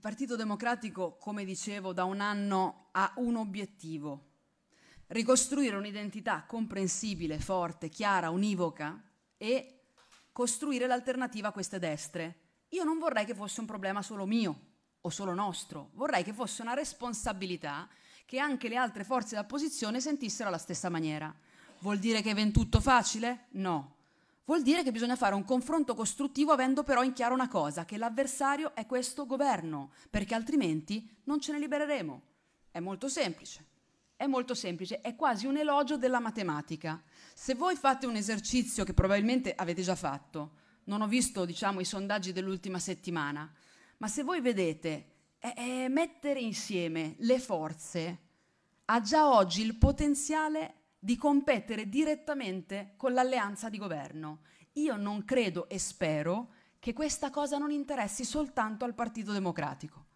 Partito Democratico, come dicevo, da un anno ha un obiettivo, ricostruire un'identità comprensibile, forte, chiara, univoca e costruire l'alternativa a queste destre. Io non vorrei che fosse un problema solo mio o solo nostro, vorrei che fosse una responsabilità che anche le altre forze dell'opposizione sentissero alla stessa maniera. Vuol dire che è tutto facile? No. Vuol dire che bisogna fare un confronto costruttivo avendo però in chiaro una cosa, che l'avversario è questo governo, perché altrimenti non ce ne libereremo. È molto semplice. È molto semplice, è quasi un elogio della matematica. Se voi fate un esercizio che probabilmente avete già fatto, non ho visto diciamo, i sondaggi dell'ultima settimana, ma se voi vedete è, è mettere insieme le forze ha già oggi il potenziale di competere direttamente con l'alleanza di governo. Io non credo e spero che questa cosa non interessi soltanto al Partito Democratico.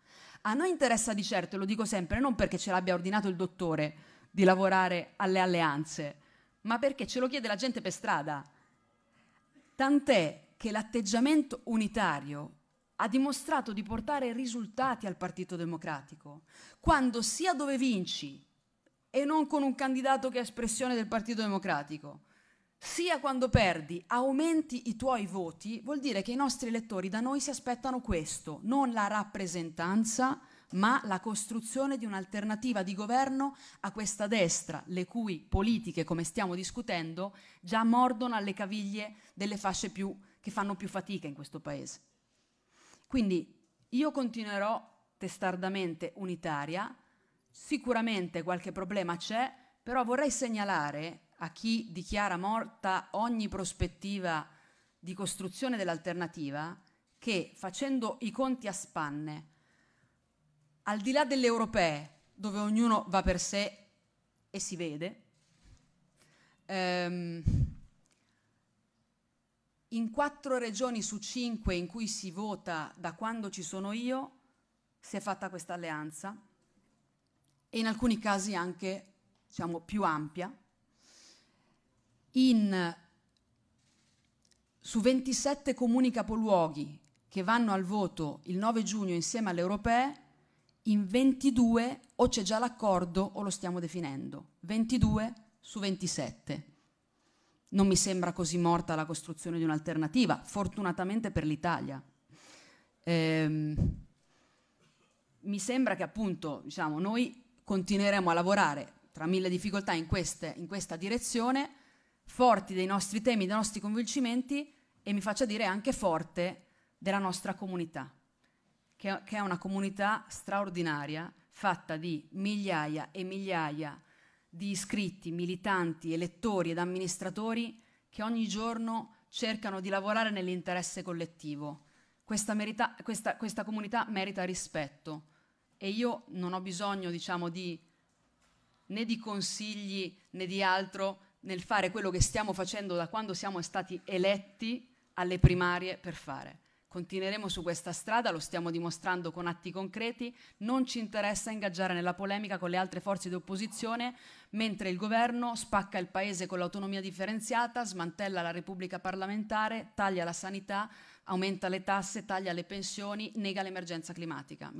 A noi interessa di certo, e lo dico sempre, non perché ce l'abbia ordinato il dottore di lavorare alle alleanze, ma perché ce lo chiede la gente per strada. Tant'è che l'atteggiamento unitario ha dimostrato di portare risultati al Partito Democratico, quando sia dove vinci e non con un candidato che è espressione del Partito Democratico, sia quando perdi aumenti i tuoi voti, vuol dire che i nostri elettori da noi si aspettano questo, non la rappresentanza, ma la costruzione di un'alternativa di governo a questa destra, le cui politiche, come stiamo discutendo, già mordono alle caviglie delle fasce più, che fanno più fatica in questo Paese. Quindi io continuerò testardamente unitaria, Sicuramente qualche problema c'è, però vorrei segnalare a chi dichiara morta ogni prospettiva di costruzione dell'alternativa che facendo i conti a spanne, al di là delle europee, dove ognuno va per sé e si vede, ehm, in quattro regioni su cinque in cui si vota da quando ci sono io, si è fatta questa alleanza e in alcuni casi anche diciamo, più ampia. In, su 27 comuni capoluoghi che vanno al voto il 9 giugno insieme alle europee, in 22 o c'è già l'accordo o lo stiamo definendo. 22 su 27. Non mi sembra così morta la costruzione di un'alternativa, fortunatamente per l'Italia. Ehm, mi sembra che appunto diciamo, noi continueremo a lavorare tra mille difficoltà in, queste, in questa direzione, forti dei nostri temi, dei nostri convincimenti e mi faccia dire anche forte della nostra comunità, che, che è una comunità straordinaria, fatta di migliaia e migliaia di iscritti, militanti, elettori ed amministratori che ogni giorno cercano di lavorare nell'interesse collettivo. Questa, merita, questa, questa comunità merita rispetto e io non ho bisogno, diciamo, di, né di consigli né di altro nel fare quello che stiamo facendo da quando siamo stati eletti alle primarie per fare. Continueremo su questa strada, lo stiamo dimostrando con atti concreti, non ci interessa ingaggiare nella polemica con le altre forze di opposizione, mentre il governo spacca il paese con l'autonomia differenziata, smantella la Repubblica parlamentare, taglia la sanità, aumenta le tasse, taglia le pensioni, nega l'emergenza climatica.